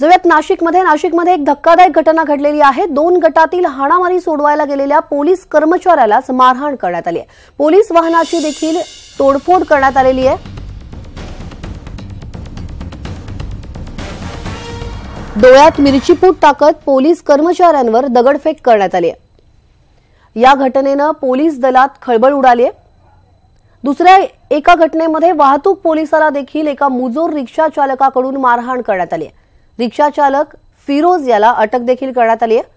जाऊयात नाशिकमध्ये नाशिकमध्ये एक धक्कादायक घटना घडलेली आहे दोन गटातील हाणामारी सोडवायला गेलेल्या पोलीस कर्मचाऱ्यालाच मारहाण करण्यात आली आहे पोलीस वाहनाची देखील तोडफोड करण्यात आलेली आहे डोळ्यात मिरचीपूट टाकत पोलीस कर्मचाऱ्यांवर दगडफेक करण्यात आली आहे या घटनेनं पोलीस दलात खळबळ उडाली आहे दुसऱ्या एका घटनेमध्ये वाहतूक पोलिसाला देखील एका मुजोर रिक्षा चालकाकडून मारहाण करण्यात आली आहे रिक्षाचालक फिरोज याला अटक देखील करण्यात आली आहे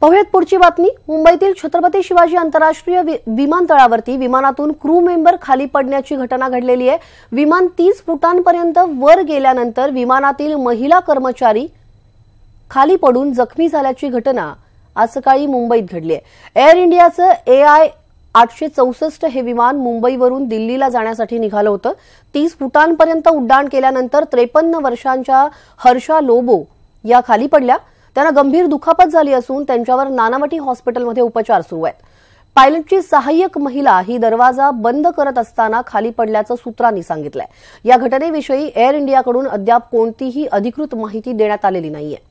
पाहुयात पुढची बातमी मुंबईतील छत्रपती शिवाजी आंतरराष्ट्रीय विमानतळावरती विमानातून क्रू मेंबर खाली पडण्याची घटना घडलेली आहे विमान तीस फुटांपर्यंत वर गेल्यानंतर विमानातील महिला कर्मचारी खाली पडून जखमी झाल्याची घटना आज सकाळी मुंबईत घडली आहे एअर इंडियाचं ए आय आठशे चौसष्ट हे विमान मुंबईवरून दिल्लीला जाण्यासाठी निघालं होतं तीस फुटांपर्यंत उड्डाण केल्यानंतर त्रेपन्न वर्षांच्या हर्षा लोबो या खाली पडल्या त्यांना गंभीर दुखापत झाली असून त्यांच्यावर नानावटी हॉस्पिटलमध्ये उपचार सुरू आहेत पायलटची सहाय्यक महिला ही दरवाजा बंद करत असताना खाली पडल्याचं सूत्रांनी सांगितलंय या घटनेविषयी एअर इंडियाकडून अद्याप कोणतीही अधिकृत माहिती देण्यात आलेली नाहीये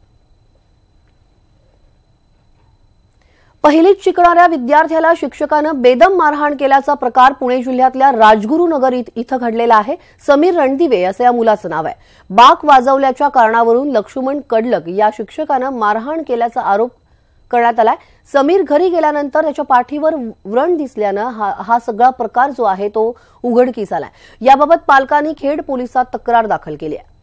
पहिलीच शिकणाऱ्या विद्यार्थ्याला शिक्षकानं बेदम मारहाण केल्याचा प्रकार पुणे जिल्ह्यातल्या राजगुरुनगर इथं घडलेला आहे समीर रणदिवे असं या मुलाचं नाव आहे बाक वाजवल्याच्या कारणावरून लक्ष्मण कडलक या शिक्षकानं मारहाण केल्याचा आरोप करण्यात आलाय समीर घरी गेल्यानंतर त्याच्या पाठीवर व्रण दिसल्यानं हा हा सगळा प्रकार जो आहे तो उघडकीस आलाय याबाबत पालकांनी खेड पोलिसात तक्रार दाखल केली आहे